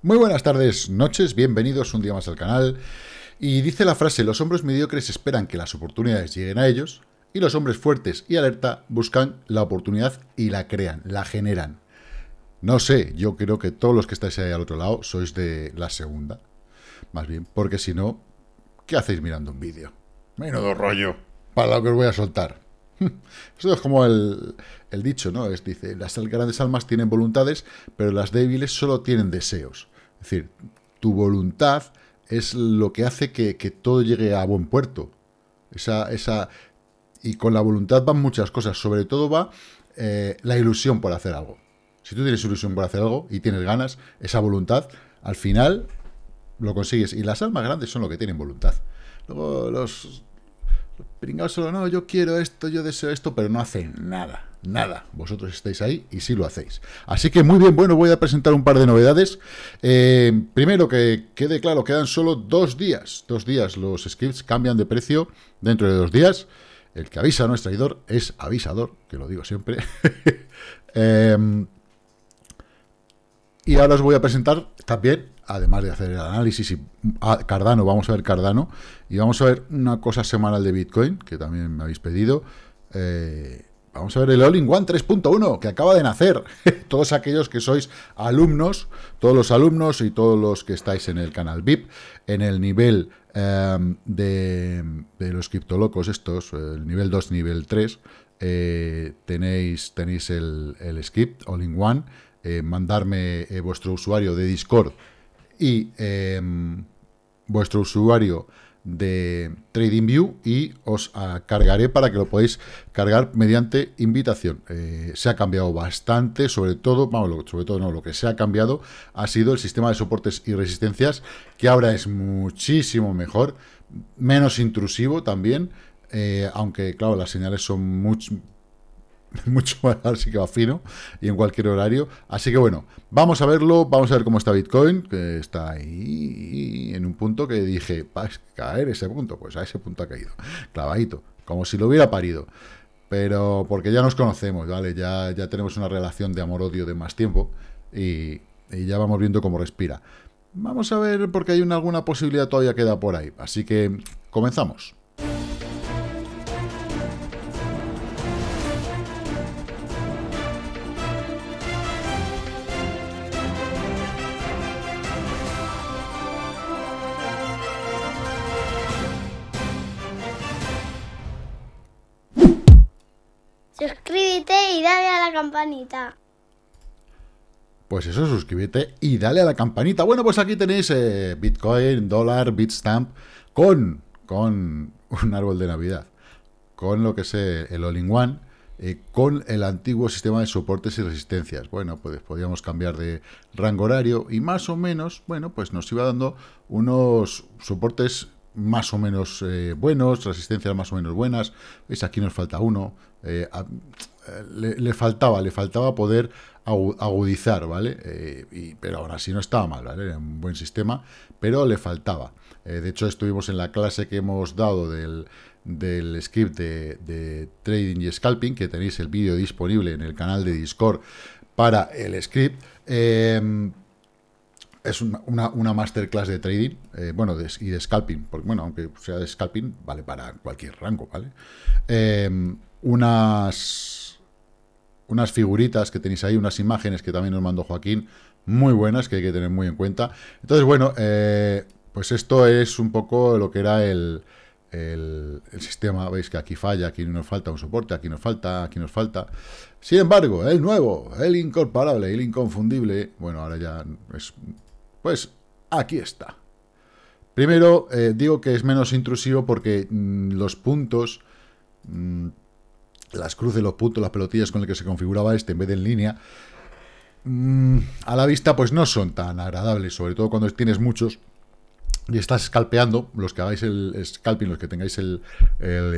Muy buenas tardes, noches, bienvenidos un día más al canal. Y dice la frase, los hombres mediocres esperan que las oportunidades lleguen a ellos y los hombres fuertes y alerta buscan la oportunidad y la crean, la generan. No sé, yo creo que todos los que estáis ahí al otro lado sois de la segunda. Más bien, porque si no, ¿qué hacéis mirando un vídeo? Menudo rollo, para lo que os voy a soltar. Eso es como el, dicho, ¿no? Es, dice, las grandes almas tienen voluntades, pero las débiles solo tienen deseos. Es decir, tu voluntad es lo que hace que, todo llegue a buen puerto. Esa, esa, y con la voluntad van muchas cosas, sobre todo va eh, la ilusión por hacer algo. Si tú tienes ilusión por hacer algo y tienes ganas, esa voluntad, al final lo consigues. Y las almas grandes son lo que tienen voluntad. Luego los solo, no, yo quiero esto, yo deseo esto, pero no hacen nada, nada. Vosotros estáis ahí y sí lo hacéis. Así que muy bien, bueno, voy a presentar un par de novedades. Eh, primero, que quede claro, quedan solo dos días. Dos días los scripts cambian de precio dentro de dos días. El que avisa no es traidor, es avisador, que lo digo siempre. Em, y ahora os voy a presentar también además de hacer el análisis. Y, ah, Cardano, vamos a ver Cardano. Y vamos a ver una cosa semanal de Bitcoin, que también me habéis pedido. Eh, vamos a ver el All-in-One 3.1, que acaba de nacer. todos aquellos que sois alumnos, todos los alumnos y todos los que estáis en el canal VIP, en el nivel em, de, los criptolocos estos, el nivel 2, nivel 3, eh, tenéis, tenéis el, el script All-in-One. Eh, mandarme vuestro usuario de Discord y em, vuestro usuario de TradingView y os ah, cargaré para que lo podáis cargar mediante invitación. Eh, se ha cambiado bastante, sobre todo, vamos, sobre todo no, lo que se ha cambiado ha sido el sistema de soportes y resistencias, que ahora es muchísimo mejor, menos intrusivo también, eh, aunque claro, las señales son mucho mucho más, así que va fino y en cualquier horario. Así que bueno, vamos a verlo, vamos a ver cómo está Bitcoin, que está ahí en un punto que dije, va a caer ese punto, pues a ese punto ha caído, clavadito, como si lo hubiera parido. Pero porque ya nos conocemos, ¿vale? Ya, ya tenemos una relación de amor-odio de más tiempo y, ya vamos viendo cómo respira. Vamos a ver porque hay alguna posibilidad todavía queda por ahí. Así que comenzamos. campanita. Pues eso, suscríbete y dale a la campanita. Bueno, pues aquí tenéis eh, Bitcoin, dólar, Bitstamp, con, con un árbol de Navidad, con lo que es eh, el All-in-One, eh, con el antiguo sistema de soportes y resistencias. Bueno, pues podríamos cambiar de rango horario y más o menos, bueno, pues nos iba dando unos soportes más o menos buenos, resistencias más o menos buenas. Veis, aquí nos falta uno le, faltaba, le faltaba poder agudizar, ¿vale? Eh, pero ahora sí no estaba mal, ¿vale? Era un buen sistema, pero le faltaba. Eh, de hecho, estuvimos en la clase que hemos dado del, del script de, trading y scalping, que tenéis el vídeo disponible en el canal de Discord para el script. Em, es una, una, masterclass de trading, eh, bueno, y de scalping, porque bueno, aunque sea de scalping, vale para cualquier rango, ¿vale? Em, unas unas figuritas que tenéis ahí, unas imágenes que también nos mandó Joaquín, muy buenas, que hay que tener muy en cuenta. Entonces, bueno, eh, pues esto es un poco lo que era el, el, sistema. Veis que aquí falla, aquí nos falta un soporte, aquí nos falta, aquí nos falta. Sin embargo, el nuevo, el incorporable, el inconfundible, bueno, ahora ya es... Pues aquí está. Primero, eh, digo que es menos intrusivo porque mm, los puntos... Mm, las cruces, los puntos, las pelotillas con las que se configuraba este en vez de en línea, mm, a la vista pues no son tan agradables, sobre todo cuando tienes muchos y estás scalpeando, los que hagáis el scalping, los que tengáis el,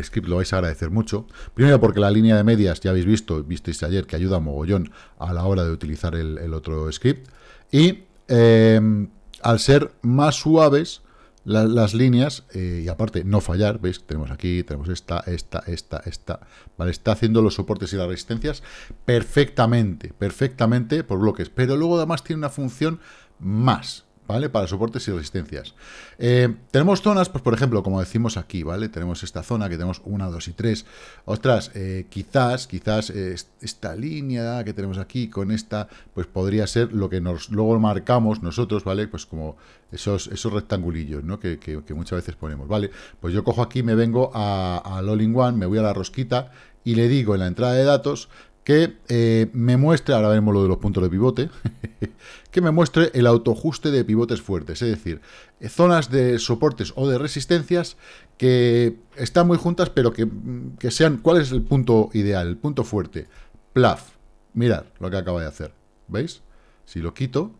script, lo vais a agradecer mucho. Primero porque la línea de medias, ya habéis visto, visteis ayer, que ayuda mogollón a la hora de utilizar el, otro script. Y eh, al ser más suaves, las líneas eh, y aparte no fallar, veis, tenemos aquí, tenemos esta, esta, esta, esta, ¿vale? Está haciendo los soportes y las resistencias perfectamente, perfectamente por bloques, pero luego además tiene una función más, ¿vale? Para soportes y resistencias. Eh, tenemos zonas, pues por ejemplo, como decimos aquí, ¿vale? Tenemos esta zona que tenemos 1, 2 y 3. Ostras, eh, quizás, quizás eh, esta línea que tenemos aquí con esta, pues podría ser lo que nos luego marcamos nosotros, ¿vale? Pues como esos, esos rectangulillos, ¿no? Que, que, muchas veces ponemos, ¿vale? Pues yo cojo aquí, me vengo a all one me voy a la rosquita y le digo en la entrada de datos que eh, me muestre, ahora veremos lo de los puntos de pivote, que me muestre el autoajuste de pivotes fuertes, es decir, zonas de soportes o de resistencias que están muy juntas, pero que, mm, sean, ¿cuál es el punto ideal, el punto fuerte? Plaf, mirad lo que acaba de hacer, ¿veis? Si lo quito,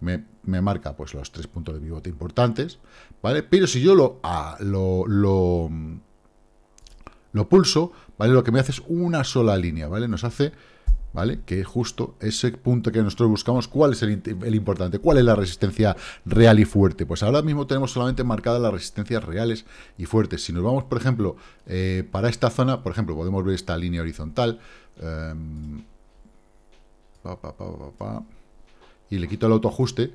me, marca pues los tres puntos de pivote importantes, ¿vale? Pero si yo lo, ah, lo, lo mm, lo pulso, ¿vale? Lo que me hace es una sola línea, ¿vale? Nos hace, ¿vale? Que justo ese punto que nosotros buscamos, ¿cuál es el, importante? ¿Cuál es la resistencia real y fuerte? Pues ahora mismo tenemos solamente marcadas las resistencias reales y fuertes. Si nos vamos, por ejemplo, eh, para esta zona, por ejemplo, podemos ver esta línea horizontal. Em, y le quito el autoajuste.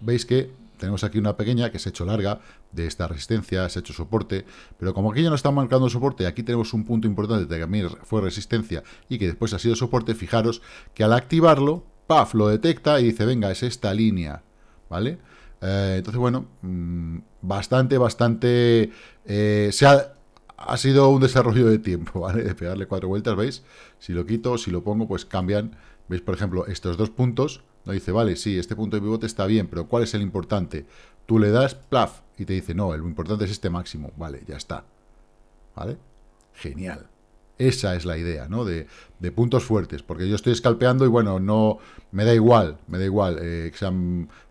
veis que tenemos aquí una pequeña que se ha hecho larga de esta resistencia, se ha hecho soporte, pero como aquí ya no está marcando soporte, aquí tenemos un punto importante que también fue resistencia y que después ha sido soporte, fijaros que al activarlo, paf, lo detecta y dice, venga, es esta línea, ¿vale? Eh, entonces, bueno, mm, bastante, bastante... Eh, se ha, ha sido un desarrollo de tiempo, ¿vale? De pegarle cuatro vueltas, ¿veis? Si lo quito, si lo pongo, pues cambian. ¿Veis, por ejemplo, estos dos puntos? No dice, vale, sí, este punto de pivote está bien, pero ¿cuál es el importante? Tú le das, plaf, y te dice, no, el importante es este máximo. Vale, ya está. ¿Vale? Genial. Esa es la idea, ¿no? De, puntos fuertes, porque yo estoy escalpeando y bueno, no me da igual, me da igual, eh,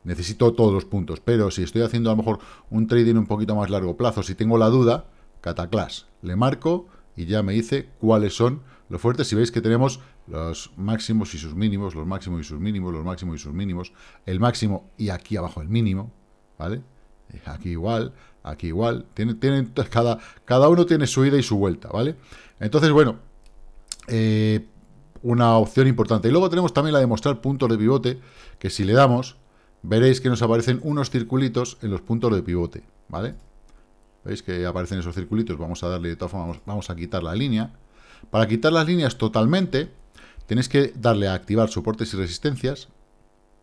necesito todos los puntos, pero si estoy haciendo a lo mejor un trading un poquito más largo plazo, si tengo la duda, cataclás. le marco y ya me dice cuáles son lo fuerte, si veis que tenemos los máximos y sus mínimos, los máximos y sus mínimos, los máximos y sus mínimos, el máximo y aquí abajo el mínimo, ¿vale? Eh, aquí igual, aquí igual. tiene cada, cada uno tiene su ida y su vuelta, ¿vale? Entonces, bueno, eh, una opción importante. Y luego tenemos también la de mostrar puntos de pivote, que si le damos, veréis que nos aparecen unos circulitos en los puntos de pivote, ¿vale? ¿Veis que aparecen esos circulitos? Vamos a darle de todas formas, vamos, vamos a quitar la línea. Para quitar las líneas totalmente, tienes que darle a activar soportes y resistencias,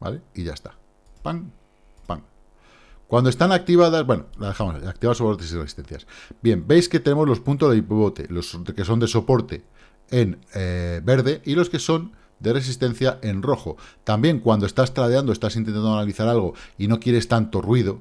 ¿vale? Y ya está. ¡Pam! ¡Pam! Cuando están activadas, bueno, la dejamos activar soportes y resistencias. Bien, veis que tenemos los puntos de pivote, los que son de soporte en eh, verde y los que son de resistencia en rojo. También cuando estás tradeando, estás intentando analizar algo y no quieres tanto ruido,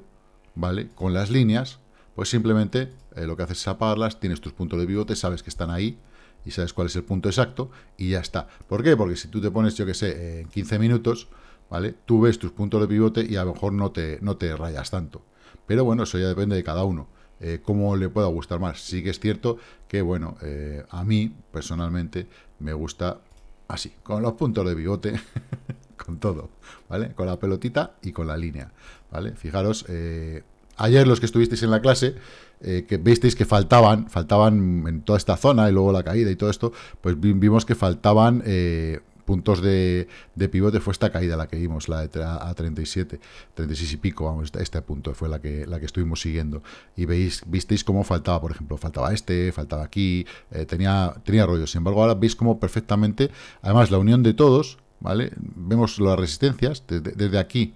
¿vale? Con las líneas, pues simplemente eh, lo que haces es apagarlas, tienes tus puntos de pivote, sabes que están ahí, y sabes cuál es el punto exacto y ya está. ¿Por qué? Porque si tú te pones, yo que sé, en 15 minutos, ¿vale? Tú ves tus puntos de pivote y a lo mejor no te, no te rayas tanto. Pero bueno, eso ya depende de cada uno. Eh, cómo le pueda gustar más. Sí que es cierto que, bueno, eh, a mí personalmente me gusta así, con los puntos de pivote, con todo, ¿vale? Con la pelotita y con la línea, ¿vale? Fijaros, eh, ayer los que estuvisteis en la clase, eh, que visteis que faltaban, faltaban en toda esta zona y luego la caída y todo esto, pues vimos que faltaban eh, puntos de, pivote, fue esta caída la que vimos, la de a 37, 36 y pico, vamos, este, este punto fue la que, la que estuvimos siguiendo. Y veis, visteis cómo faltaba, por ejemplo, faltaba este, faltaba aquí, eh, tenía, tenía Sin embargo, ahora veis cómo perfectamente, además la unión de todos, ¿vale? Vemos las resistencias, desde aquí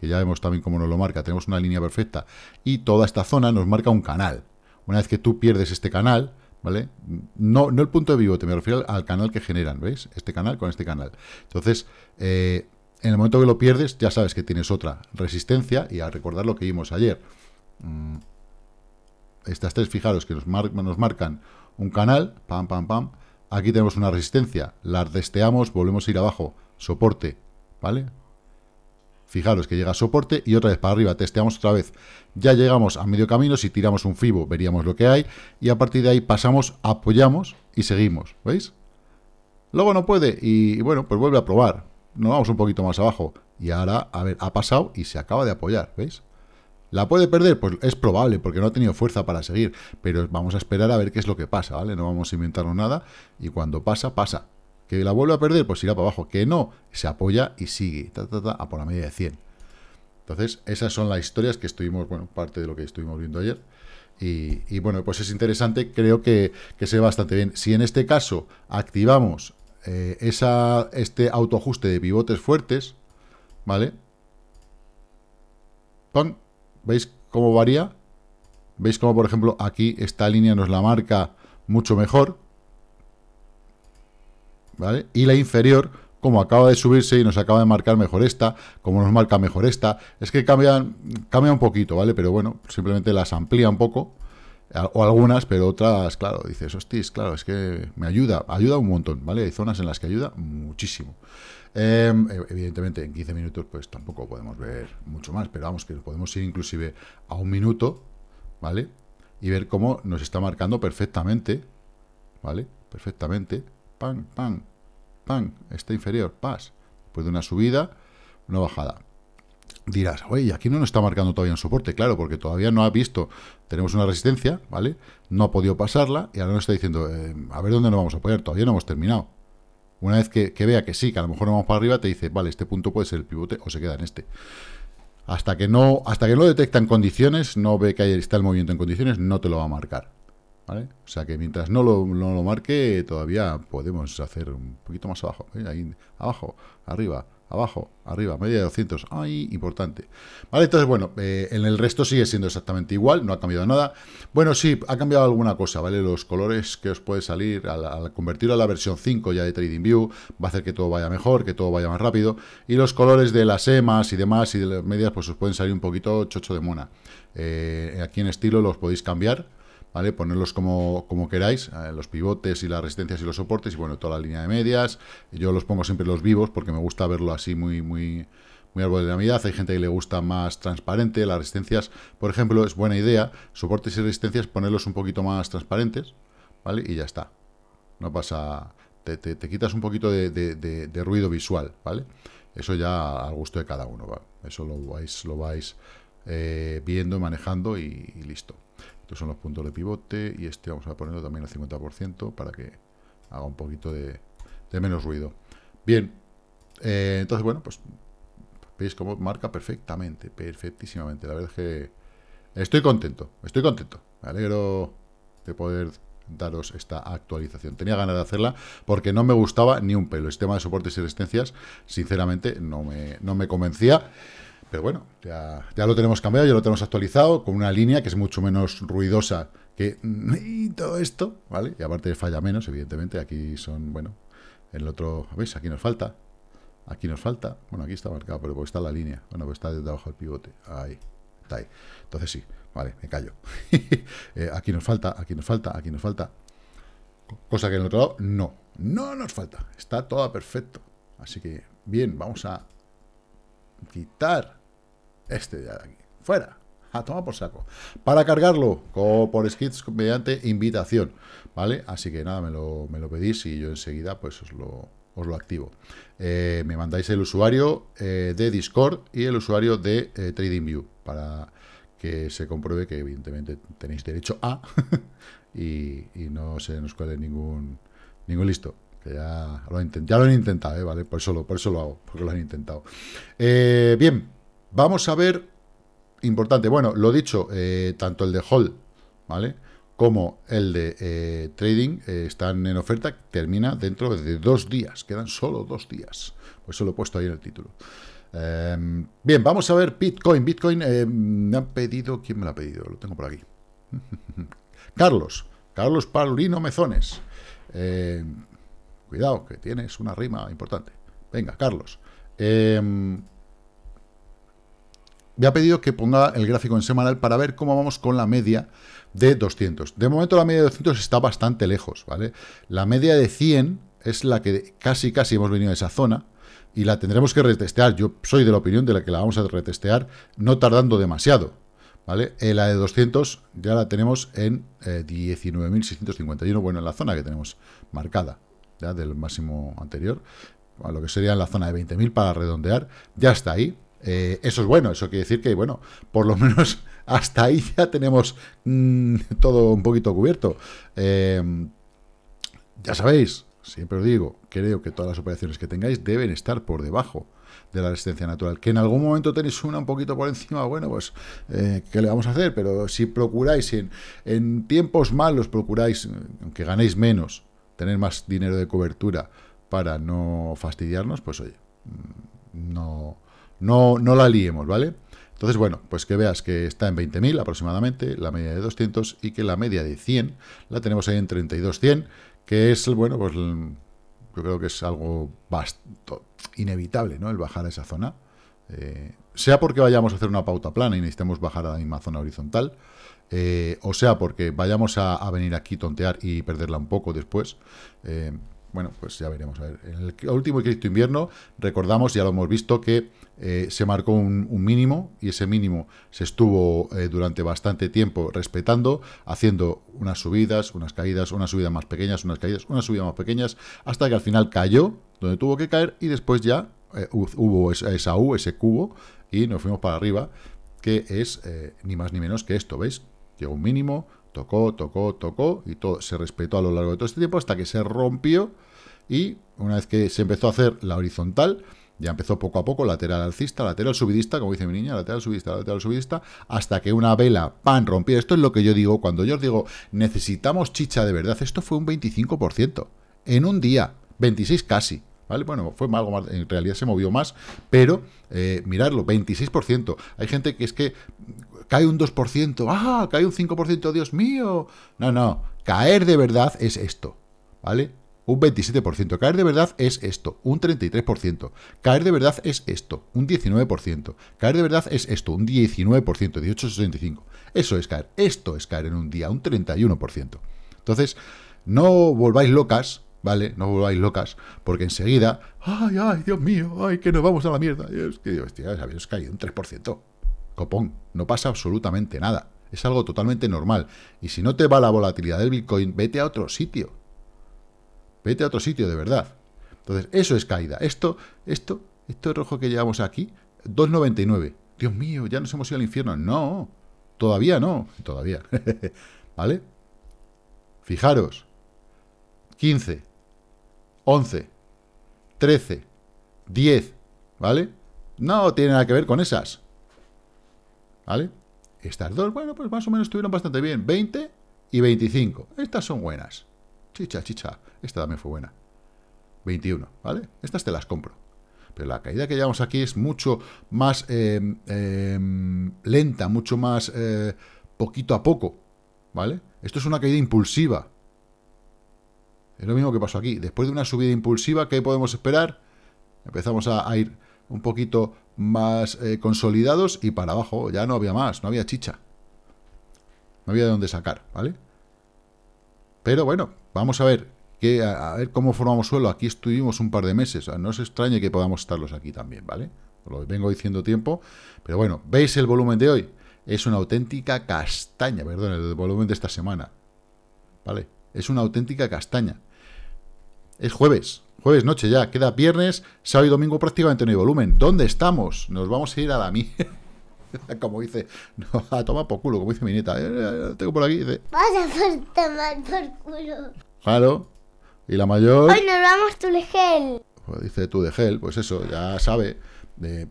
que ya vemos también cómo nos lo marca, tenemos una línea perfecta, y toda esta zona nos marca un canal. Una vez que tú pierdes este canal, ¿vale? No, no el punto de vivo, te me refiero al, canal que generan, ¿veis? Este canal con este canal. Entonces, eh, en el momento que lo pierdes, ya sabes que tienes otra resistencia, y al recordar lo que vimos ayer, mm, estas tres, fijaros, que nos, nos marcan un canal, pam, pam, pam, aquí tenemos una resistencia, la desteamos, volvemos a ir abajo, soporte, ¿vale? Fijaros que llega a soporte y otra vez para arriba, testeamos otra vez. Ya llegamos a medio camino, si tiramos un FIBO veríamos lo que hay y a partir de ahí pasamos, apoyamos y seguimos, ¿veis? Luego no puede y bueno, pues vuelve a probar. Nos vamos un poquito más abajo y ahora, a ver, ha pasado y se acaba de apoyar, ¿veis? ¿La puede perder? Pues es probable, porque no ha tenido fuerza para seguir, pero vamos a esperar a ver qué es lo que pasa, ¿vale? No vamos a inventarnos nada y cuando pasa, pasa. Que la vuelve a perder, pues irá para abajo. Que no, se apoya y sigue. a por la media de 100. Entonces, esas son las historias que estuvimos, bueno, parte de lo que estuvimos viendo ayer. Y, bueno, pues es interesante, creo que, que, se ve bastante bien. Si en este caso activamos eh, esa, este autoajuste de pivotes fuertes, ¿vale? ...pum... ¿Veis cómo varía? ¿Veis cómo, por ejemplo, aquí esta línea nos la marca mucho mejor? ¿vale? Y la inferior, como acaba de subirse y nos acaba de marcar mejor esta, como nos marca mejor esta, es que cambian, cambia un poquito, ¿vale? Pero bueno, simplemente las amplía un poco, o algunas, pero otras, claro, dices, hostis, claro, es que me ayuda, ayuda un montón, ¿vale? Hay zonas en las que ayuda muchísimo. Em, e, evidentemente, en 15 minutos, pues tampoco podemos ver mucho más, pero vamos, que podemos ir inclusive a un minuto, ¿vale? Y ver cómo nos está marcando perfectamente, ¿vale? Perfectamente pan, pan, pan, este inferior, pas. Después de una subida, una bajada. Dirás, oye, aquí no nos está marcando todavía un soporte, claro, porque todavía no ha visto, tenemos una resistencia, ¿vale? No ha podido pasarla y ahora nos está diciendo, eh, a ver dónde nos vamos a poner, todavía no hemos terminado. Una vez que, vea que sí, que a lo mejor no vamos para arriba, te dice, vale, este punto puede ser el pivote o se queda en este. Hasta que no, hasta que no condiciones, no ve que ahí está el movimiento en condiciones, no te lo va a marcar. O sea que mientras no lo, marque, todavía podemos hacer un poquito más abajo. ¿eh? abajo, arriba, abajo, arriba, media de 200. ¡Ay! Importante. Vale, entonces, bueno, eh, en el resto sigue siendo exactamente igual, no ha cambiado nada. Bueno, sí, ha cambiado alguna cosa, ¿vale? Los colores que os puede salir al, convertir a la versión 5 ya de TradingView va a hacer que todo vaya mejor, que todo vaya más rápido. Y los colores de las EMAs y demás y de las medias, pues os pueden salir un poquito chocho de mona. Eh, aquí en estilo los podéis cambiar, ¿vale? Ponerlos como, como queráis, eh, los pivotes y las resistencias y los soportes, y bueno, toda la línea de medias. Yo los pongo siempre los vivos porque me gusta verlo así muy, muy, muy árbol de Navidad. Hay gente que le gusta más transparente. Las resistencias, por ejemplo, es buena idea. Soportes y resistencias, ponerlos un poquito más transparentes, ¿vale? Y ya está. No pasa... Te, quitas un poquito de, ruido visual, ¿vale? Eso ya al gusto de cada uno, Eso lo vais, lo vais eh, viendo, manejando y listo. Estos son los puntos de pivote y este vamos a ponerlo también al 50% para que haga un poquito de, menos ruido. Bien, eh, entonces bueno, pues veis cómo marca perfectamente, perfectísimamente. La verdad es que estoy contento, estoy contento. Me alegro de poder daros esta actualización. Tenía ganas de hacerla porque no me gustaba ni un pelo. El sistema de soportes y resistencias, sinceramente, no no me convencía. Pero bueno, ya, ya, lo tenemos cambiado, ya lo tenemos actualizado con una línea que es mucho menos ruidosa que todo esto, ¿vale? Y aparte falla menos, evidentemente. Aquí son, bueno, en el otro, ¿veis? Aquí nos falta. Aquí nos falta. Bueno, aquí está marcado, pero porque está la línea. Bueno, pues está debajo del pivote. Ahí, está ahí. Entonces sí, vale, me callo. Eh, aquí nos falta, aquí nos falta, aquí nos falta. Cosa que en el otro lado no, no nos falta. Está todo perfecto. Así que, bien, vamos a quitar este de aquí. Fuera. A tomar por saco. Para cargarlo por skits mediante invitación. ¿Vale? Así que nada, me lo, me lo pedís y yo enseguida pues os lo, os lo activo. Eh, me mandáis el usuario eh, de Discord y el usuario de eh, TradingView para que se compruebe que evidentemente tenéis derecho a y, no se nos cuele ningún, ningún listo. Que ya lo, ya lo han intentado, ¿vale? Por eso lo, por eso lo hago, porque lo han intentado. bien, Vamos a ver, importante, bueno, lo dicho, eh, tanto el de Hall, ¿vale? Como el de eh, Trading eh, están en oferta, termina dentro de dos días, quedan solo dos días. Por eso lo he puesto ahí en el título. Em, bien, vamos a ver Bitcoin. Bitcoin me han pedido, ¿quién me lo ha pedido? Lo tengo por aquí. Carlos, Carlos Paulino Mezones. Em, cuidado, que tienes una rima importante. Venga, Carlos. Eh, me ha pedido que ponga el gráfico en semanal para ver cómo vamos con la media de 200. De momento la media de 200 está bastante lejos, ¿vale? La media de 100 es la que casi casi hemos venido a esa zona y la tendremos que retestear. Yo soy de la opinión de la que la vamos a retestear no tardando demasiado, ¿vale? Eh, la de 200 ya la tenemos en 19.651, eh, bueno, en la zona que tenemos marcada, ya del máximo anterior, a lo que sería en la zona de 20.000 para redondear, ya está ahí, eh, eso es bueno, eso quiere decir que, bueno, por lo menos hasta ahí ya tenemos mm, todo un poquito cubierto. Eh, ya sabéis, siempre os digo, creo que todas las operaciones que tengáis deben estar por debajo de la resistencia natural. Que en algún momento tenéis una un poquito por encima, bueno, pues, eh, ¿qué le vamos a hacer? Pero si procuráis, en, en tiempos malos procuráis, aunque ganéis menos, tener más dinero de cobertura para no fastidiarnos, pues oye, mm, no no, no la liemos, ¿vale? Entonces, bueno, pues que veas que está en 20.000 aproximadamente, la media de 200, y que la media de 100 la tenemos ahí en 32.100, que es, bueno, pues yo creo que es algo inevitable, ¿no? El bajar a esa zona. Eh, sea porque vayamos a hacer una pauta plana y necesitemos bajar a la misma zona horizontal, eh, o sea porque vayamos a, venir aquí, tontear y perderla un poco después. Eh, bueno, pues ya veremos. A ver, en el último cripto invierno, recordamos, ya lo hemos visto, que eh, se marcó un, mínimo y ese mínimo se estuvo eh, durante bastante tiempo respetando, haciendo unas subidas, unas caídas, unas subidas más pequeñas, unas caídas, unas subidas más pequeñas, hasta que al final cayó donde tuvo que caer y después ya eh, hubo esa U, ese cubo, y nos fuimos para arriba, que es ni más ni menos que esto, ¿veis? Llegó un mínimo, Tocó, tocó, tocó y todo se respetó a lo largo de todo este tiempo hasta que se rompió y una vez que se empezó a hacer la horizontal, ya empezó poco a poco, lateral alcista, lateral subidista, como dice mi niña, lateral subidista, lateral subidista, hasta que una vela, pan, rompió. Esto es lo que yo digo cuando yo os digo, necesitamos chicha de verdad. Esto fue un 25% en un día, 26 casi. ¿Vale? Bueno, fue algo más, en realidad se movió más, pero eh, miradlo, 26%. Hay gente que es que cae un 2%, ¡ah! Cae un 5%, Dios mío. No, no, caer de verdad es esto, ¿vale? Un 27%, caer de verdad es esto, un 33%, caer de verdad es esto, un 19%, caer de verdad es esto, un 19%, 18,65. Eso es caer, esto es caer en un día, un 31%. Entonces, no volváis locas ¿vale? No volváis locas, porque enseguida, ay, ay, Dios mío, ay, que nos vamos a la mierda. es que, hostia, habéis caído un 3%. Copón, no pasa absolutamente nada. Es algo totalmente normal. Y si no te va la volatilidad del Bitcoin, vete a otro sitio. Vete a otro sitio, de verdad. Entonces, eso es caída. Esto, esto, esto rojo que llevamos aquí, 2,99. Dios mío, ya nos hemos ido al infierno. No, todavía no, todavía. ¿Vale? Fijaros, 15, 11, 13, 10, ¿vale? No tiene nada que ver con esas. ¿vale? Estas dos, bueno, pues más o menos estuvieron bastante bien, 20 y 25. Estas son buenas. Chicha, chicha, esta también fue buena. 21, ¿vale? Estas te las compro. Pero la caída que llevamos aquí es mucho más eh, eh, lenta, mucho más eh, poquito a poco, ¿vale? Esto es una caída impulsiva. Es lo mismo que pasó aquí. Después de una subida impulsiva, ¿qué podemos esperar? Empezamos a, a ir un poquito más eh, consolidados y para abajo. Ya no había más, no había chicha. No había de dónde sacar, ¿vale? Pero bueno, vamos a ver, a, ver cómo formamos suelo. Aquí estuvimos un par de meses. No os extrañe que podamos estarlos aquí también, ¿vale? lo vengo diciendo tiempo. Pero bueno, ¿veis el volumen de hoy? Es una auténtica castaña, perdón, el volumen de esta semana. ¿Vale? Es una auténtica castaña. Es jueves, Jueves noche ya, queda viernes, sábado y domingo prácticamente no hay volumen. ¿Dónde estamos? Nos vamos a ir a la Como dice, a tomar por culo, como dice mi nieta. Eh, eh, tengo por aquí, dice. Vas a tomar por culo. Claro. Y la mayor. Hoy nos vamos tú de gel. Pues dice tú de gel, pues eso, ya sabe. de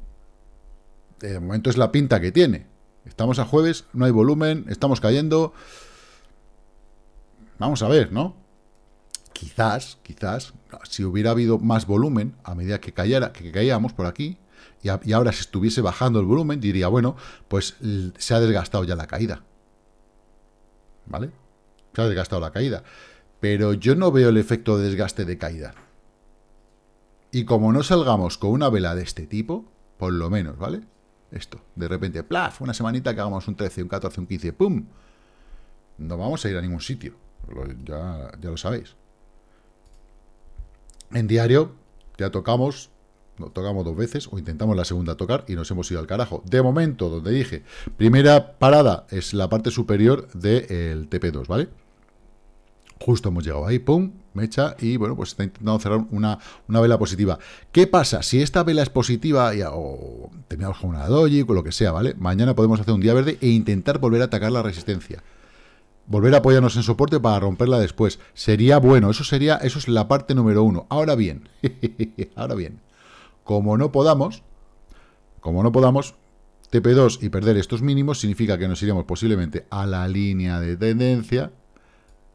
momento es la pinta que tiene. Estamos a jueves, no hay volumen, estamos cayendo. Vamos a ver, ¿no? Quizás, quizás, si hubiera habido más volumen, a medida que, caíamos por aquí, y, ahora si estuviese bajando el volumen, diría, bueno, pues se ha desgastado ya la caída. ¿Vale? Se ha desgastado la caída. Pero yo no veo el efecto de desgaste de caída. Y como no salgamos con una vela de este tipo, por lo menos, ¿vale? Esto, de repente, plaf, una semanita que hagamos un 13, un 14, un 15, ¡pum! No vamos a ir a ningún sitio. ya lo sabéis. En diario ya tocamos, no, tocamos dos veces o intentamos la segunda tocar y nos hemos ido al carajo. De momento, donde dije, primera parada es la parte superior del TP2, ¿vale? Justo hemos llegado ahí, pum, mecha, y bueno, pues está intentando cerrar una, una vela positiva. ¿Qué pasa? Si esta vela es positiva, ya, o terminamos con una doji, con lo que sea, ¿vale? Mañana podemos hacer un día verde e intentar volver a atacar la resistencia volver a apoyarnos en soporte para romperla después. Sería bueno, eso sería, eso es la parte número uno. Ahora bien, ahora bien, como no podamos, como no podamos, TP2 y perder estos mínimos significa que nos iremos posiblemente a la línea de tendencia,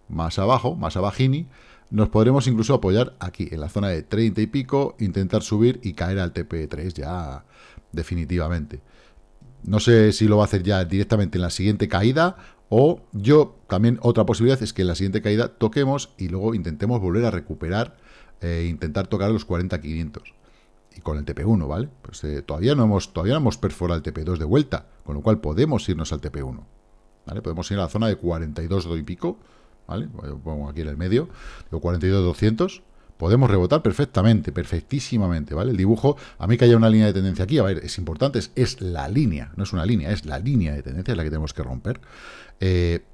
más abajo, más abajini, nos podremos incluso apoyar aquí, en la zona de 30 y pico, intentar subir y caer al TP3 ya definitivamente. No sé si lo va a hacer ya directamente en la siguiente caída o yo, también otra posibilidad es que en la siguiente caída toquemos y luego intentemos volver a recuperar e intentar tocar los 40-500. Y con el TP1, ¿vale? Pues eh, todavía, no hemos, todavía hemos perforado el TP2 de vuelta, con lo cual podemos irnos al TP1. ¿Vale? Podemos ir a la zona de 42 y pico, ¿vale? pongo aquí en el medio, digo 42 200 podemos rebotar perfectamente, perfectísimamente, ¿vale? El dibujo, a mí que haya una línea de tendencia aquí, a ver, es importante, es, la línea, no es una línea, es la línea de tendencia, es la que tenemos que romper. Eh,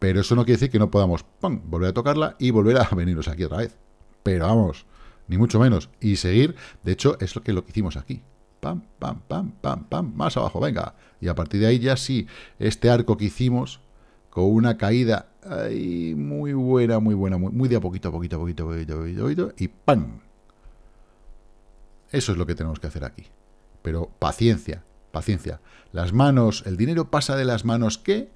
pero eso no quiere decir que no podamos volver a tocarla y volver a venirnos aquí otra vez. Pero vamos, ni mucho menos. Y seguir, de hecho, es lo que, lo que hicimos aquí. Pam, pam, pam, pam, pam, más abajo, venga. Y a partir de ahí ya sí, este arco que hicimos con una caída muy buena, muy buena, muy, de a poquito a poquito, poquito, a poquito, poquito, y ¡pam! Eso es lo que tenemos que hacer aquí. Pero paciencia, paciencia. Las manos, el dinero pasa de las manos que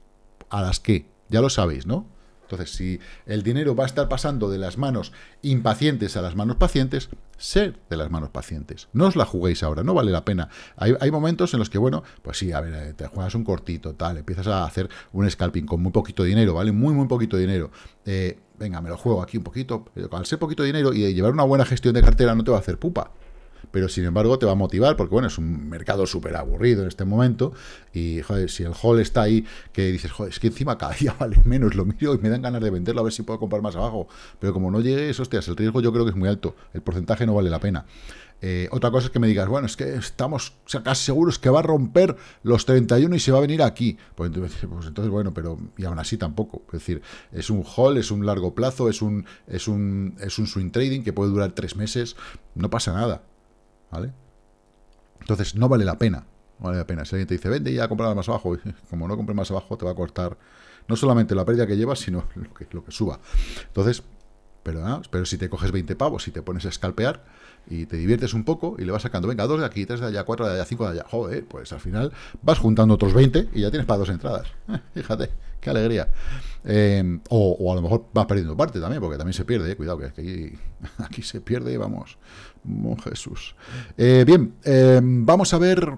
a las que, ya lo sabéis, ¿no? Entonces, si el dinero va a estar pasando de las manos impacientes a las manos pacientes, ser de las manos pacientes. No os la juguéis ahora, no vale la pena. Hay, momentos en los que, bueno, pues sí, a ver, eh, te juegas un cortito, tal, empiezas a hacer un scalping con muy poquito dinero, ¿vale? Muy, muy poquito dinero. Eh, venga, me lo juego aquí un poquito. Al ser poquito dinero y llevar una buena gestión de cartera no te va a hacer pupa pero sin embargo te va a motivar, porque bueno, es un mercado súper aburrido en este momento, y joder, si el hall está ahí, que dices, joder, es que encima cada día vale menos, lo miro y me dan ganas de venderlo, a ver si puedo comprar más abajo, pero como no llegues, hostias, el riesgo yo creo que es muy alto, el porcentaje no vale la pena. Eh, otra cosa es que me digas, bueno, es que estamos casi seguros que va a romper los 31 y se va a venir aquí. Pues, pues entonces, bueno, pero y aún así tampoco. Es decir, es un hall es un largo plazo, es un, es un, es un swing trading que puede durar tres meses, no pasa nada. ¿vale? Entonces, no vale la pena. vale la pena. Si alguien te dice, vende y ya comprar más abajo, como no compre más abajo, te va a cortar no solamente la pérdida que llevas, sino lo que, suba. Entonces, pero, pero si te coges 20 pavos y te pones a escalpear, y te diviertes un poco y le vas sacando, venga, dos de aquí, tres de allá, cuatro de allá, cinco de allá. Joder, pues al final vas juntando otros 20 y ya tienes para dos entradas. Eh, fíjate, qué alegría. Em, o, a lo mejor vas perdiendo parte también, porque también se pierde, eh, cuidado, que aquí, aquí, se pierde, vamos. Oh, Jesús. Eh, bien, em, vamos a ver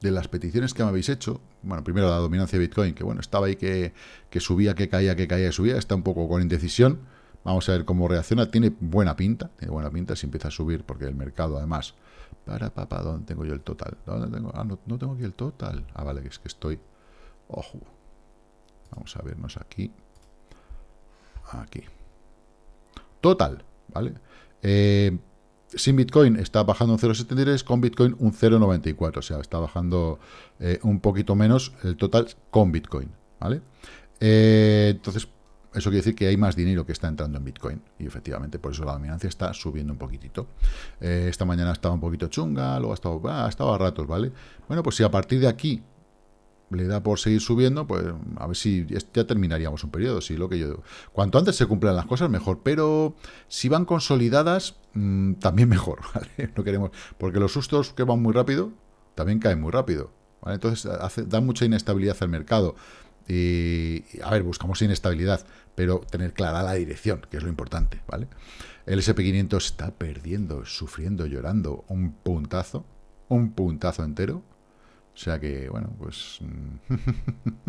de las peticiones que me habéis hecho, bueno, primero la dominancia de Bitcoin, que bueno, estaba ahí que, que subía, que caía, que caía, que subía, está un poco con indecisión. Vamos a ver cómo reacciona. Tiene buena pinta, tiene buena pinta si empieza a subir, porque el mercado además... Para papá, ¿dónde tengo yo el total? tengo? Ah, no, tengo aquí el total. Ah, vale, que es que estoy... Ojo. Vamos a vernos aquí. Aquí. Total, ¿vale? Eh, sin Bitcoin está bajando un 0,73, con Bitcoin un 0,94. O sea, está bajando eh, un poquito menos el total con Bitcoin, ¿vale? Eh, entonces, eso quiere decir que hay más dinero que está entrando en Bitcoin. Y efectivamente, por eso la dominancia está subiendo un poquitito. Eh, esta mañana estaba un poquito chunga, luego ha estado, ah, ha estado a ratos, ¿vale? Bueno, pues si a partir de aquí le da por seguir subiendo, pues a ver si ya terminaríamos un periodo. Sí, lo que yo digo. Cuanto antes se cumplan las cosas, mejor. Pero si van consolidadas, mm, también mejor, ¿vale? No queremos. Porque los sustos que van muy rápido, también caen muy rápido. Entonces hace, da mucha inestabilidad al mercado. Y, a ver, buscamos inestabilidad, pero tener clara la dirección, que es lo importante, ¿vale? El SP500 está perdiendo, sufriendo, llorando un puntazo, un puntazo entero. O sea que, bueno, pues... Mm,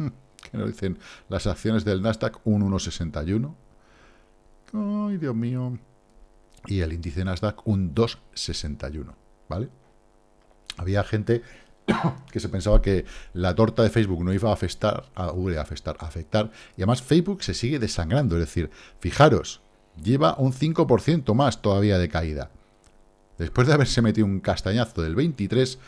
qué nos dicen las acciones del Nasdaq, un 1,61. ¡Ay, Dios mío! Y el índice Nasdaq, un 2,61, ¿vale? Había gente que se pensaba que la torta de Facebook no iba a afectar, a, a afectar, afectar, y además Facebook se sigue desangrando, es decir, fijaros, lleva un 5% más todavía de caída. Después de haberse metido un castañazo del 23,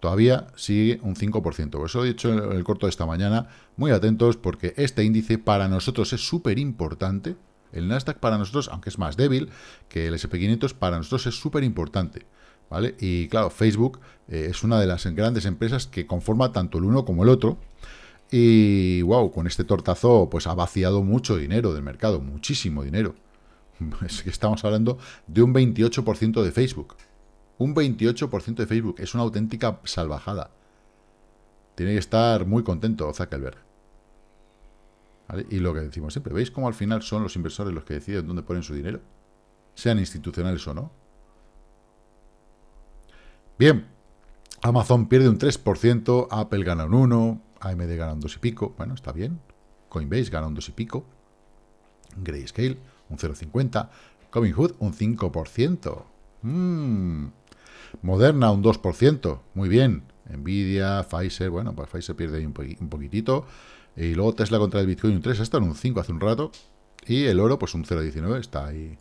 todavía sigue un 5%. Por eso he dicho en el corto de esta mañana, muy atentos porque este índice para nosotros es súper importante. El Nasdaq para nosotros, aunque es más débil que el SP500, para nosotros es súper importante. Y claro, Facebook eh, es una de las grandes empresas que conforma tanto el uno como el otro. Y wow, con este tortazo, pues ha vaciado mucho dinero del mercado, muchísimo dinero. estamos hablando de un 28% de Facebook. Un 28% de Facebook. Es una auténtica salvajada. Tiene que estar muy contento Zuckerberg. ¿Vale? Y lo que decimos siempre, ¿veis cómo al final son los inversores los que deciden dónde ponen su dinero? Sean institucionales o no. Bien, Amazon pierde un 3%, Apple gana un 1%, AMD gana un 2 y pico, bueno, está bien. Coinbase gana un 2 y pico, Grayscale un 0,50%, Coming un 5%. Mm. Moderna un 2%, muy bien. Nvidia, Pfizer, bueno, pues Pfizer pierde ahí un, poquitito. Y luego Tesla contra el Bitcoin un 3, hasta un 5 hace un rato. Y el oro, pues un 0,19, está ahí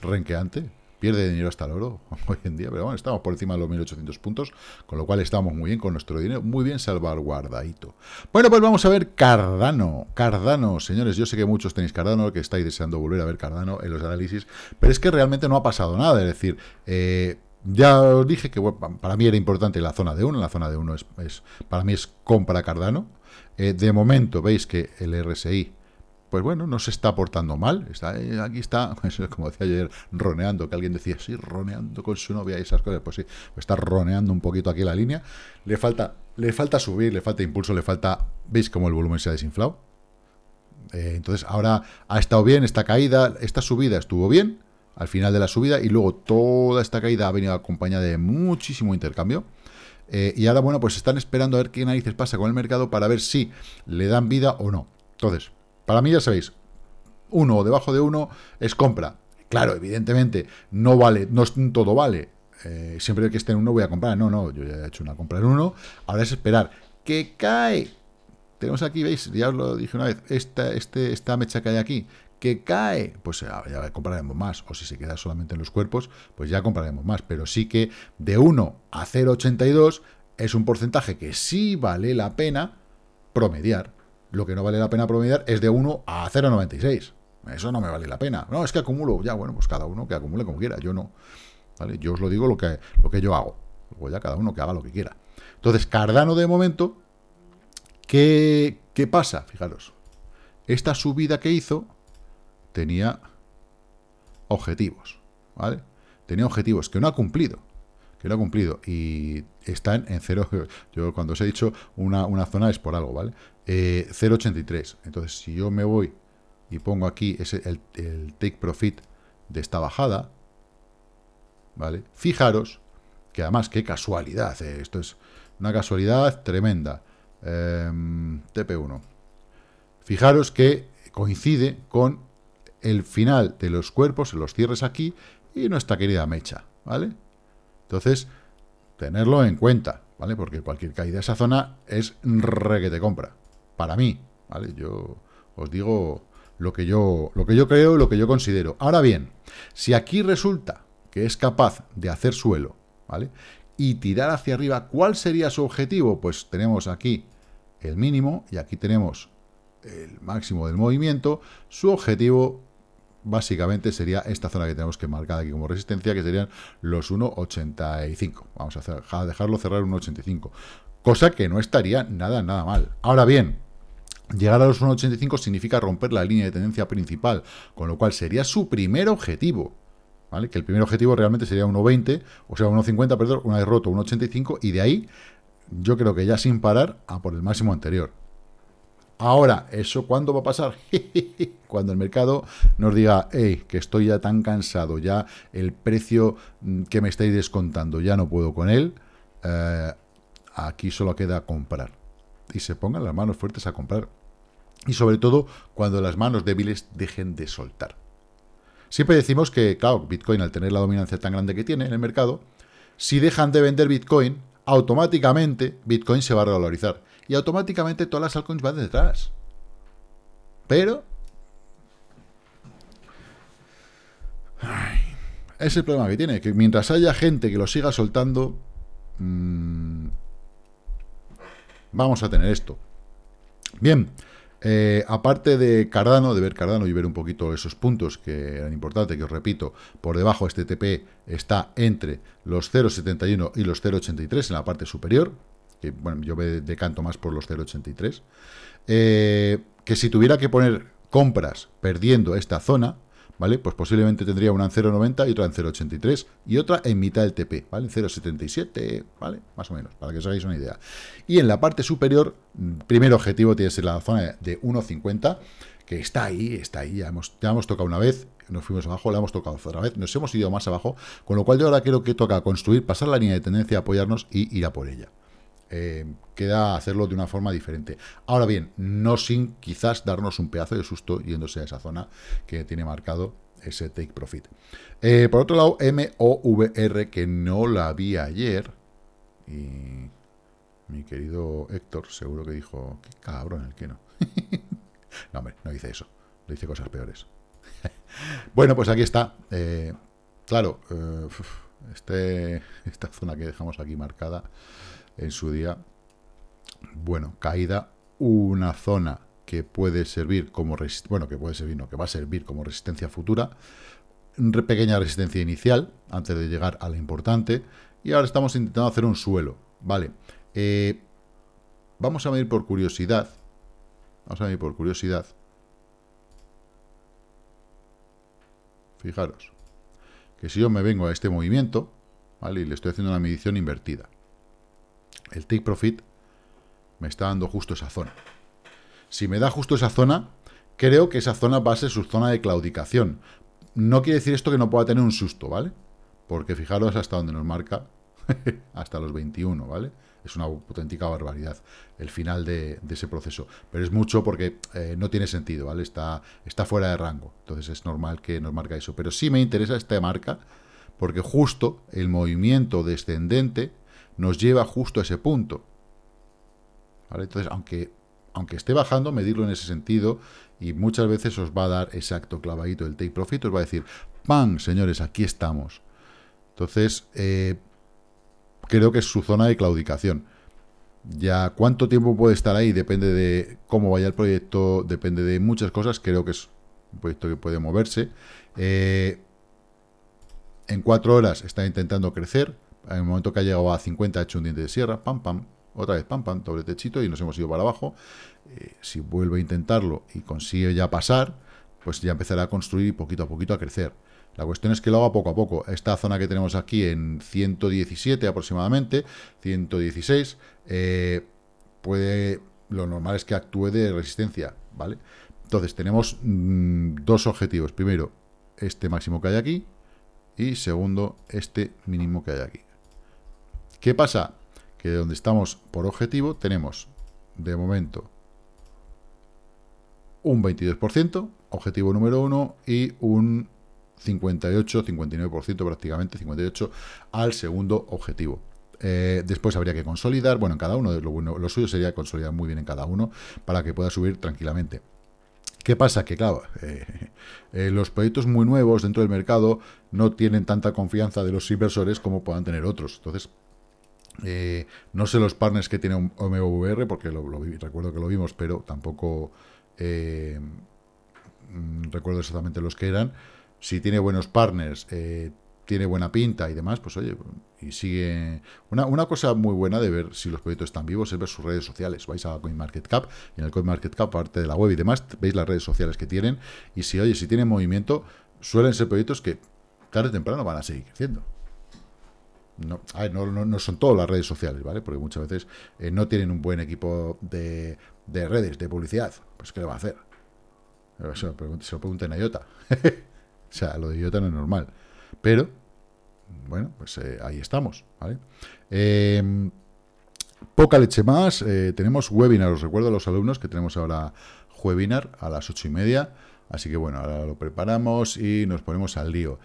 renqueante. Pierde dinero hasta el oro hoy en día, pero bueno, estamos por encima de los 1800 puntos, con lo cual estamos muy bien con nuestro dinero, muy bien salvaguardadito. Bueno, pues vamos a ver Cardano. Cardano, señores, yo sé que muchos tenéis Cardano, que estáis deseando volver a ver Cardano en los análisis, pero es que realmente no ha pasado nada, es decir... Eh, ya os dije que para mí era importante la zona de 1, la zona de 1 es, para mí es compra Cardano. Eh, de momento veis que el RSI pues bueno, no se está portando mal. Está, eh, aquí está, como decía ayer, roneando, que alguien decía, sí, roneando con su novia y esas cosas. Pues sí, pues está roneando un poquito aquí la línea. Le falta, le falta subir, le falta impulso, le falta. ¿Veis cómo el volumen se ha desinflado? Eh, entonces, ahora ha estado bien esta caída, esta subida estuvo bien al final de la subida y luego toda esta caída ha venido acompañada de muchísimo intercambio. Eh, y ahora, bueno, pues están esperando a ver qué narices pasa con el mercado para ver si le dan vida o no. Entonces, para mí ya sabéis, uno o debajo de uno es compra. Claro, evidentemente, no vale, no todo vale. Eh, siempre que esté en uno voy a comprar. No, no, yo ya he hecho una compra en uno. Ahora es esperar que cae. Tenemos aquí, veis, ya os lo dije una vez, esta, este, esta mecha que hay aquí, que cae, pues ah, ya compraremos más. O si se queda solamente en los cuerpos, pues ya compraremos más. Pero sí que de 1 a 0,82 es un porcentaje que sí vale la pena promediar. Lo que no vale la pena promediar es de 1 a 0,96. Eso no me vale la pena. No, es que acumulo. Ya, bueno, pues cada uno que acumule como quiera. Yo no. ¿Vale? Yo os lo digo lo que, lo que yo hago. Luego ya cada uno que haga lo que quiera. Entonces, Cardano de momento, ¿qué, qué pasa? Fijaros. Esta subida que hizo tenía objetivos. ¿Vale? Tenía objetivos que no ha cumplido que no ha cumplido y están en cero. Yo cuando os he dicho una, una, zona es por algo, ¿vale? 0.83. Eh, Entonces, si yo me voy y pongo aquí ese, el, take profit de esta bajada, ¿vale? Fijaros que además, qué casualidad, eh, esto es una casualidad tremenda. Em, TP1. Fijaros que coincide con el final de los cuerpos, los cierres aquí, y nuestra querida mecha, ¿vale? Entonces, tenerlo en cuenta, ¿vale? Porque cualquier caída de esa zona es re que te compra para mí, ¿vale? Yo os digo lo que yo, lo que yo creo y lo que yo considero. Ahora bien, si aquí resulta que es capaz de hacer suelo, ¿vale? Y tirar hacia arriba, ¿cuál sería su objetivo? Pues tenemos aquí el mínimo y aquí tenemos el máximo del movimiento. Su objetivo básicamente sería esta zona que tenemos que marcar aquí como resistencia, que serían los 1,85. Vamos a, a dejarlo cerrar 1,85. Cosa que no estaría nada, nada mal. Ahora bien, Llegar a los 1,85 significa romper la línea de tendencia principal, con lo cual sería su primer objetivo. ¿vale? Que el primer objetivo realmente sería 1,20, o sea, 1,50, perdón, una vez roto 1,85, y de ahí yo creo que ya sin parar a por el máximo anterior. Ahora, ¿eso cuándo va a pasar? Cuando el mercado nos diga, hey, que estoy ya tan cansado, ya el precio mm, que me estáis descontando, ya no puedo con él, eh, aquí solo queda comprar. Y se pongan las manos fuertes a comprar y sobre todo cuando las manos débiles dejen de soltar. Siempre decimos que, claro, Bitcoin al tener la dominancia tan grande que tiene en el mercado, si dejan de vender Bitcoin, automáticamente Bitcoin se va a revalorizar y automáticamente todas las altcoins van detrás. Pero... es el problema que tiene, que mientras haya gente que lo siga soltando, mm, vamos a tener esto. Bien, eh, aparte de Cardano, de ver Cardano y ver un poquito esos puntos que eran importantes, que os repito, por debajo este TP está entre los 0.71 y los 0.83 en la parte superior, que bueno, yo decanto más por los 0.83, eh, que si tuviera que poner compras perdiendo esta zona, ¿vale? Pues posiblemente tendría una en 0,90 y otra en 0,83 y otra en mitad del TP, ¿vale? En 0,77, ¿vale? Más o menos, para que os hagáis una idea. Y en la parte superior, mm, primer objetivo tiene que ser la zona de 1,50, que está ahí, está ahí, ya hemos, ya hemos tocado una vez, nos fuimos abajo, la hemos tocado otra vez, nos hemos ido más abajo, con lo cual yo ahora creo que toca construir, pasar la línea de tendencia, apoyarnos y ir a por ella. Eh, queda hacerlo de una forma diferente. Ahora bien, no sin quizás darnos un pedazo de susto yéndose a esa zona que tiene marcado ese take profit. Eh, por otro lado, MOVR, que no la vi ayer, y mi querido Héctor seguro que dijo, qué cabrón el que no. no, hombre, no dice eso, le dice cosas peores. bueno, pues aquí está. Eh, claro, este, esta zona que dejamos aquí marcada en su día, bueno, caída una zona que puede servir como bueno, que puede servir, no, que va a servir como resistencia futura, pequeña resistencia inicial antes de llegar a la importante y ahora estamos intentando hacer un suelo, ¿vale? Eh, vamos a medir por curiosidad, vamos a medir por curiosidad, fijaros, que si yo me vengo a este movimiento, ¿vale? Y le estoy haciendo una medición invertida, el take profit me está dando justo esa zona. Si me da justo esa zona, creo que esa zona va a ser su zona de claudicación. No quiere decir esto que no pueda tener un susto, ¿vale? Porque fijaros hasta donde nos marca, hasta los 21, ¿vale? Es una auténtica barbaridad el final de, ese proceso. Pero es mucho porque eh, no tiene sentido, ¿vale? Está, está fuera de rango. Entonces es normal que nos marca eso. Pero sí me interesa esta marca porque justo el movimiento descendente nos lleva justo a ese punto. Entonces, aunque, aunque esté bajando, medirlo en ese sentido y muchas veces os va a dar exacto clavadito del take profit, os va a decir, ¡pam! Señores, aquí estamos. Entonces, eh, creo que es su zona de claudicación. Ya cuánto tiempo puede estar ahí depende de cómo vaya el proyecto, depende de muchas cosas. Creo que es un proyecto que puede moverse. Eh, en cuatro horas está intentando crecer. En el momento que ha llegado a 50 ha hecho un diente de sierra, pam, pam, otra vez pam, pam, doble techito y nos hemos ido para abajo. Eh, si vuelve a intentarlo y consigue ya pasar, pues ya empezará a construir poquito a poquito a crecer. La cuestión es que lo haga poco a poco. Esta zona que tenemos aquí en 117 aproximadamente, 116, eh, puede, lo normal es que actúe de resistencia, ¿vale? Entonces tenemos mm, dos objetivos. Primero, este máximo que hay aquí y segundo, este mínimo que hay aquí. ¿Qué pasa? Que donde estamos por objetivo tenemos, de momento, un 22%, objetivo número uno, y un 58, 59% prácticamente, 58% al segundo objetivo. Eh, después habría que consolidar, bueno, en cada uno, lo, bueno, lo suyo sería consolidar muy bien en cada uno para que pueda subir tranquilamente. ¿Qué pasa? Que claro, eh, eh, los proyectos muy nuevos dentro del mercado no tienen tanta confianza de los inversores como puedan tener otros. Entonces, eh, no sé los partners que tiene OMVR, porque lo, vi, recuerdo que lo vimos, pero tampoco eh, mm, recuerdo exactamente los que eran. Si tiene buenos partners, eh, tiene buena pinta y demás, pues oye, y sigue... Una, cosa muy buena de ver si los proyectos están vivos es ver sus redes sociales. Vais a CoinMarketCap y en el CoinMarketCap, aparte de la web y demás, veis las redes sociales que tienen y si, oye, si tienen movimiento, suelen ser proyectos que tarde o temprano van a seguir creciendo no, no, son todas las redes sociales, ¿vale? Porque muchas veces eh, no tienen un buen equipo de, redes, de publicidad. Pues, ¿qué le va a hacer? Se lo, pregunten, a Iota. o sea, lo de Iota no es normal. Pero, bueno, pues eh, ahí estamos, ¿vale? Em, poca leche más. Eh, tenemos webinar, os recuerdo a los alumnos que tenemos ahora webinar a las ocho y media. Así que bueno, ahora lo preparamos y nos ponemos al lío.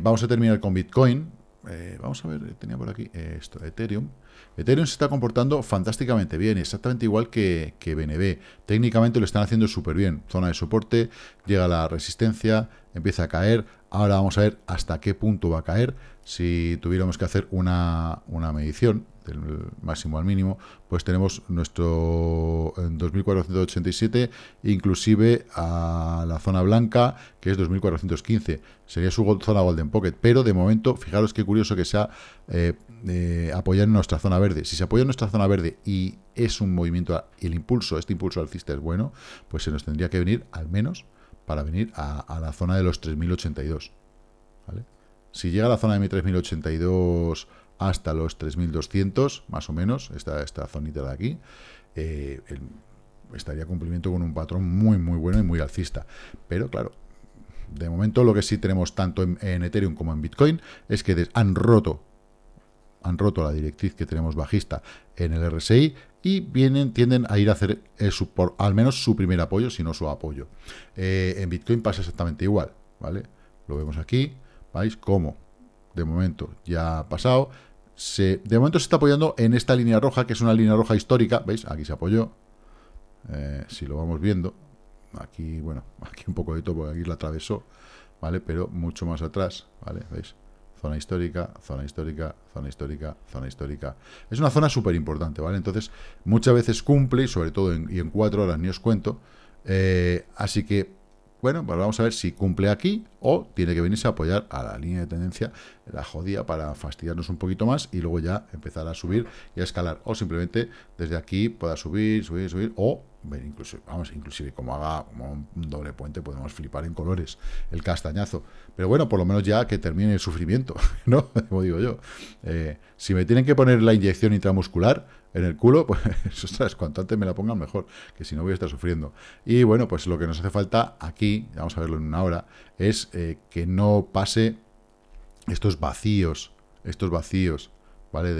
vamos a terminar con Bitcoin, eh, vamos a ver, eh, tenía por aquí eh, esto, Ethereum. Ethereum se está comportando fantásticamente bien, exactamente igual que, que BNB. Técnicamente lo están haciendo súper bien. Zona de soporte, llega la resistencia, empieza a caer. Ahora vamos a ver hasta qué punto va a caer si tuviéramos que hacer una, medición del máximo al mínimo, pues tenemos nuestro 2487, inclusive a la zona blanca, que es 2415. Sería su zona Golden Pocket, pero de momento, fijaros qué curioso que sea eh, eh, apoyar nuestra zona verde. Si se apoya nuestra zona verde y es un movimiento, el impulso, este impulso alcista es bueno, pues se nos tendría que venir al menos para venir a, a la zona de los 3082. Si llega a la zona de mi 3082 hasta los 3200, más o menos, esta, esta zonita de aquí, eh, estaría cumplimiento con un patrón muy, muy bueno y muy alcista. Pero claro, de momento lo que sí tenemos tanto en, Ethereum como en Bitcoin es que han roto han roto la directriz que tenemos bajista en el RSI y vienen, tienden a ir a hacer eh, al menos su primer apoyo, si no su apoyo. Eh, en Bitcoin pasa exactamente igual, ¿vale? Lo vemos aquí. ¿Veis cómo? De momento ya ha pasado. Se, de momento se está apoyando en esta línea roja, que es una línea roja histórica. ¿Veis? Aquí se apoyó. Eh, si lo vamos viendo. Aquí, bueno, aquí un poco de todo, porque aquí la atravesó. ¿Vale? Pero mucho más atrás. ¿Vale? ¿Veis? Zona histórica, zona histórica, zona histórica, zona histórica. Es una zona súper importante, ¿vale? Entonces, muchas veces cumple, y sobre todo en, y en cuatro horas ni os cuento. Eh, así que bueno, pues vamos a ver si cumple aquí o tiene que venirse a apoyar a la línea de tendencia, la jodía para fastidiarnos un poquito más y luego ya empezar a subir y a escalar. O simplemente desde aquí pueda subir, subir, subir o incluso, vamos, inclusive como haga un doble puente podemos flipar en colores el castañazo. Pero bueno, por lo menos ya que termine el sufrimiento, ¿no? Como digo yo. Eh, si me tienen que poner la inyección intramuscular en el culo, pues ostras, cuanto antes me la pongan mejor, que si no voy a estar sufriendo. Y bueno, pues lo que nos hace falta aquí, vamos a verlo en una hora, es eh, que no pase estos vacíos, estos vacíos, ¿vale?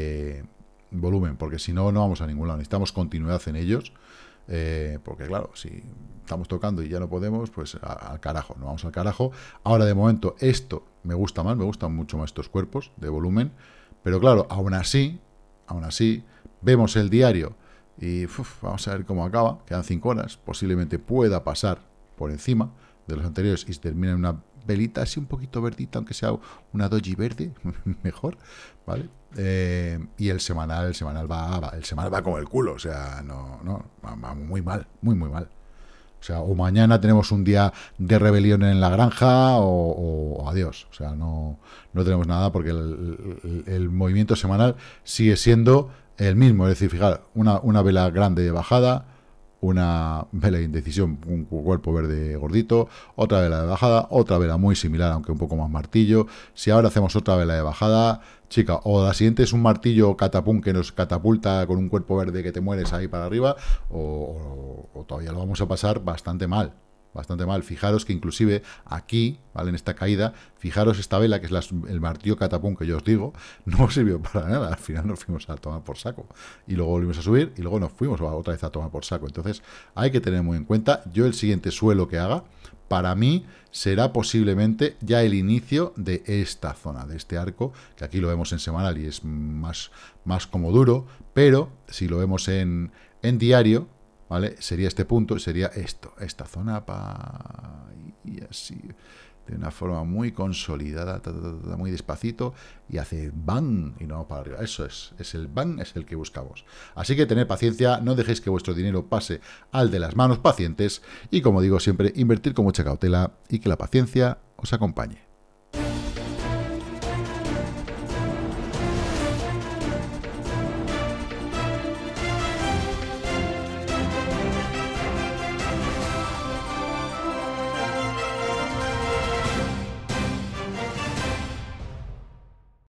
De, volumen, porque si no, no vamos a ningún lado. Necesitamos continuidad en ellos, eh, porque claro, si estamos tocando y ya no podemos, pues al carajo, no vamos al carajo. Ahora, de momento, esto me gusta más, me gustan mucho más estos cuerpos de volumen, pero claro, aún así, Aún así, vemos el diario y vamos a ver cómo acaba. Quedan cinco horas, posiblemente pueda pasar por encima de los anteriores y se termina en una velita así un poquito verdita, aunque sea una doji verde, mejor, ¿vale? Eh, y el semanal, el semanal va, el semanal va como el culo, o sea, no, no, va muy mal, muy, muy mal. O sea, o mañana tenemos un día de rebelión en la granja o, adiós. O sea, no, no tenemos nada porque el, movimiento semanal sigue siendo el mismo. Es decir, fijar una, una vela grande de bajada, una vela de indecisión, un cuerpo verde gordito, otra vela de bajada, otra vela muy similar, aunque un poco más martillo. Si ahora hacemos otra vela de bajada, chica, o la siguiente es un martillo catapum que nos catapulta con un cuerpo verde que te mueres ahí para arriba, o, o todavía lo vamos a pasar bastante mal bastante mal. Fijaros que inclusive aquí, ¿vale? En esta caída, fijaros esta vela, que es el martillo catapum que yo os digo, no sirvió para nada. Al final nos fuimos a tomar por saco. Y luego volvimos a subir y luego nos fuimos otra vez a tomar por saco. Entonces hay que tener muy en cuenta. Yo el siguiente suelo que haga, para mí será posiblemente ya el inicio de esta zona, de este arco, que aquí lo vemos en semanal y es más, más como duro, pero si lo vemos en, en diario, ¿vale? Sería este punto, sería esto, esta zona para... y así, de una forma muy consolidada, muy despacito, y hace bang, y no para arriba. Eso es, es el bang, es el que buscamos. Así que tened paciencia, no dejéis que vuestro dinero pase al de las manos pacientes, y como digo siempre, invertir con mucha cautela y que la paciencia os acompañe.